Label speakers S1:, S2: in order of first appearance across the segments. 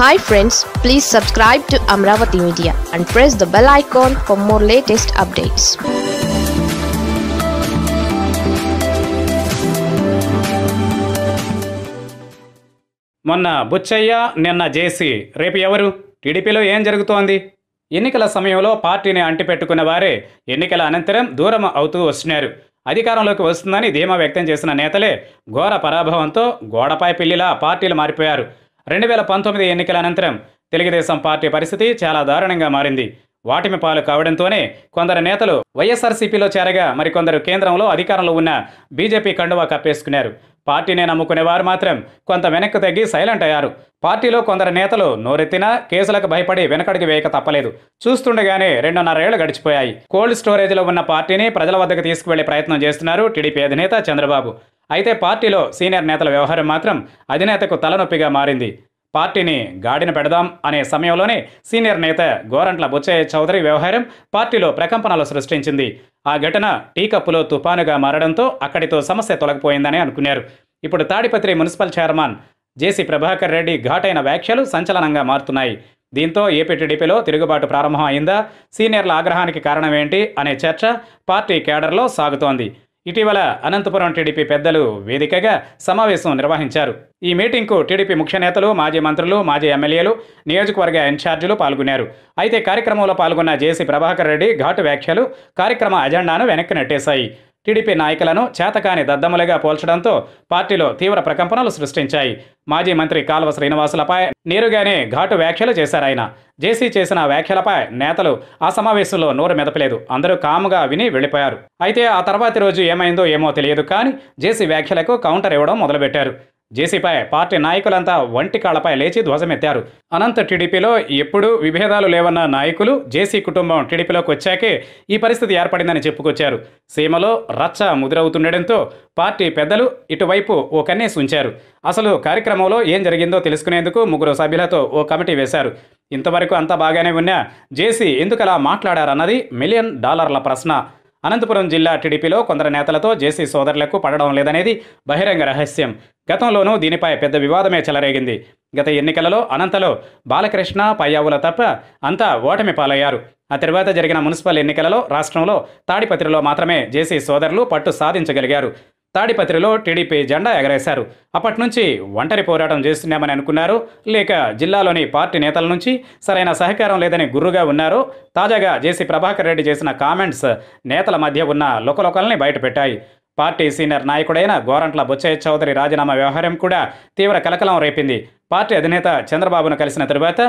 S1: hi friends please subscribe to Amaravati media and press the bell icon for more latest updates మొన్న బుచ్చయ్య నిన్న జేసీ రేపు ఎవరు టీడీపీలో ఏం జరుగుతోంది ఎన్నికల సమయంలో పార్టీని అంటిపెట్టుకున్న వారే ఎన్నికల అనంతరం దూరం అవుతూ వస్తున్నారు అధికారంలోకి వస్తుందని ధీమా వ్యక్తం చేసిన నేతలే ఘోర పరాభవంతో గోడపై పెళ్లిలా పార్టీలు మారిపోయారు రెండు వేల పంతొమ్మిది ఎన్నికల అనంతరం తెలుగుదేశం పార్టీ పరిస్థితి చాలా దారుణంగా మారింది వాటిమి పాలు కావడంతోనే కొందరు నేతలు వైఎస్ఆర్సీపీలో చేరగా మరికొందరు కేంద్రంలో అధికారంలో ఉన్న బీజేపీ కండువా కప్పేసుకున్నారు పార్టీనే నమ్ముకునేవారు మాత్రం కొంత వెనక్కు తగ్గి సైలెంట్ అయ్యారు పార్టీలో కొందరు నేతలు నోరెత్తినా కేసులకు భయపడి వెనకడికి వేయక తప్పలేదు చూస్తుండగానే రెండున్నరేళ్లు గడిచిపోయాయి కోల్డ్ స్టోరేజ్లో ఉన్న పార్టీని ప్రజల వద్దకు తీసుకువెళ్లే ప్రయత్నం చేస్తున్నారు టీడీపీ అధినేత చంద్రబాబు అయితే పార్టీలో సీనియర్ నేతల వ్యవహారం మాత్రం అధినేతకు తలనొప్పిగా మారింది పార్టీని గాడిన పెడదాం అనే సమయంలోనే సీనియర్ నేత గోరంట్ల బుచ్చయ్య చౌదరి వ్యవహారం పార్టీలో ప్రకంపనలు సృష్టించింది ఆ ఘటన టీకప్పులో తుఫానుగా మారడంతో అక్కడితో సమస్య తొలగిపోయిందని అనుకున్నారు ఇప్పుడు Tadipatri municipal chairman JC Prabhakar Reddy ఘాటైన వ్యాఖ్యలు సంచలనంగా మారుతున్నాయి దీంతో ఏపీటీడీపీలో తిరుగుబాటు ప్రారంభం అయిందా సీనియర్ల ఆగ్రహానికి కారణమేంటి అనే చర్చ పార్టీ కేడర్లో సాగుతోంది ఇటీవల అనంతపురం టీడీపీ పెద్దలు వేదికగా సమావేశం నిర్వహించారు ఈ మీటింగ్కు టీడీపీ ముఖ్య నేతలు మాజీ మంత్రులు మాజీ ఎమ్మెల్యేలు నియోజకవర్గ ఇన్ఛార్జీలు పాల్గొన్నారు అయితే కార్యక్రమంలో పాల్గొన్న జేసీ ప్రభాకర్ రెడ్డి ఘాటు వ్యాఖ్యలు కార్యక్రమ అజెండాను వెనక్కి నెట్టేశాయి టీడీపీ నాయకులను చేతకాని దద్దములుగా పోల్చడంతో పార్టీలో తీవ్ర ప్రకంపనలు సృష్టించాయి మాజీ మంత్రి కాల్వ శ్రీనివాసులపై నేరుగానే ఘాటు వ్యాఖ్యలు చేశారాయన జేసీ చేసిన వ్యాఖ్యలపై నేతలు ఆ సమావేశంలో నోరు మెదపలేదు అందరూ కాముగా విని వెళ్ళిపోయారు అయితే ఆ తర్వాతి రోజు ఏమైందో ఏమో తెలియదు కానీ జేసీ వ్యాఖ్యలకు కౌంటర్ ఇవ్వడం మొదలుపెట్టారు జేసీపై పార్టీ నాయకులంతా ఒంటి కాళ్లపై లేచి ధ్వజమెత్తారు అనంత టీడీపీలో ఎప్పుడూ విభేదాలు లేవన్న నాయకులు జేసీ కుటుంబం టీడీపీలోకి వచ్చాకే ఈ పరిస్థితి ఏర్పడిందని చెప్పుకొచ్చారు సీమలో రచ్చ ముదురవుతుండటంతో పార్టీ పెద్దలు ఇటువైపు ఓ కన్నేసి ఉంచారు అసలు కార్యక్రమంలో ఏం జరిగిందో తెలుసుకునేందుకు ముగ్గురు సభ్యులతో ఓ కమిటీ వేశారు ఇంతవరకు అంతా బాగానే ఉన్నా జేసీ ఎందుకలా మాట్లాడారన్నది మిలియన్ డాలర్ల ప్రశ్న అనంతపురం జిల్లా టీడీపీలో కొందరు నేతలతో జేసీ సోదరులకు పడడం లేదనేది బహిరంగ రహస్యం గతంలోనూ దీనిపై పెద్ద వివాదమే చెలరేగింది గత ఎన్నికలలో అనంతలో బాలకృష్ణ పయ్యావుల తప్ప అంతా ఓటమి పాలయ్యారు ఆ తర్వాత జరిగిన మున్సిపల్ ఎన్నికలలో రాష్ట్రంలో తాడిపత్రిలో మాత్రమే జేసీ సోదరులు పట్టు సాధించగలిగారు తాడిపత్రిలో టీడీపీ జెండా ఎగరేశారు అప్పటి నుంచి ఒంటరి పోరాటం చేస్తున్నామని అనుకున్నారు లేక జిల్లాలోని పార్టీ నేతల నుంచి సరైన సహకారం లేదని గుర్రుగా ఉన్నారు తాజాగా జేసీ ప్రభాకర్ రెడ్డి చేసిన కామెంట్స్ నేతల మధ్య ఉన్న లోకలోకల్ని బయటపెట్టాయి పార్టీ సీనియర్ నాయకుడైన గోరంట్ల బొచ్చయ్య చౌదరి రాజీనామా వ్యవహారం కూడా తీవ్ర కలకలం రేపింది పార్టీ అధినేత చంద్రబాబును కలిసిన తరువాత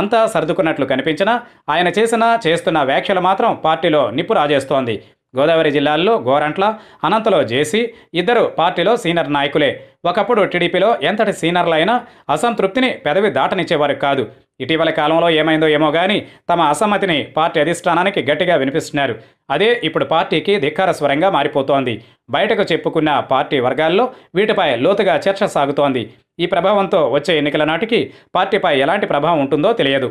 S1: అంతా సర్దుకున్నట్లు కనిపించినా ఆయన చేసిన చేస్తున్న వ్యాఖ్యలు మాత్రం పార్టీలో నిప్పు రాజేస్తోంది గోదావరి జిల్లాల్లో గోరంట్ల అనంతలో జేసీ ఇద్దరు పార్టీలో సీనియర్ నాయకులే ఒకప్పుడు టీడీపీలో ఎంతటి సీనియర్లైనా అసంతృప్తిని పెదవి దాటనిచ్చేవారు కాదు ఇటీవల కాలంలో ఏమైందో ఏమో కానీ తమ అసమ్మతిని పార్టీ అధిష్టానానికి గట్టిగా వినిపిస్తున్నారు అదే ఇప్పుడు పార్టీకి ధిక్కార స్వరంగా మారిపోతోంది బయటకు చెప్పుకున్న పార్టీ వర్గాల్లో వీటిపై లోతుగా చర్చ సాగుతోంది ఈ ప్రభావంతో వచ్చే ఎన్నికల నాటికి పార్టీపై ఎలాంటి ప్రభావం ఉంటుందో తెలియదు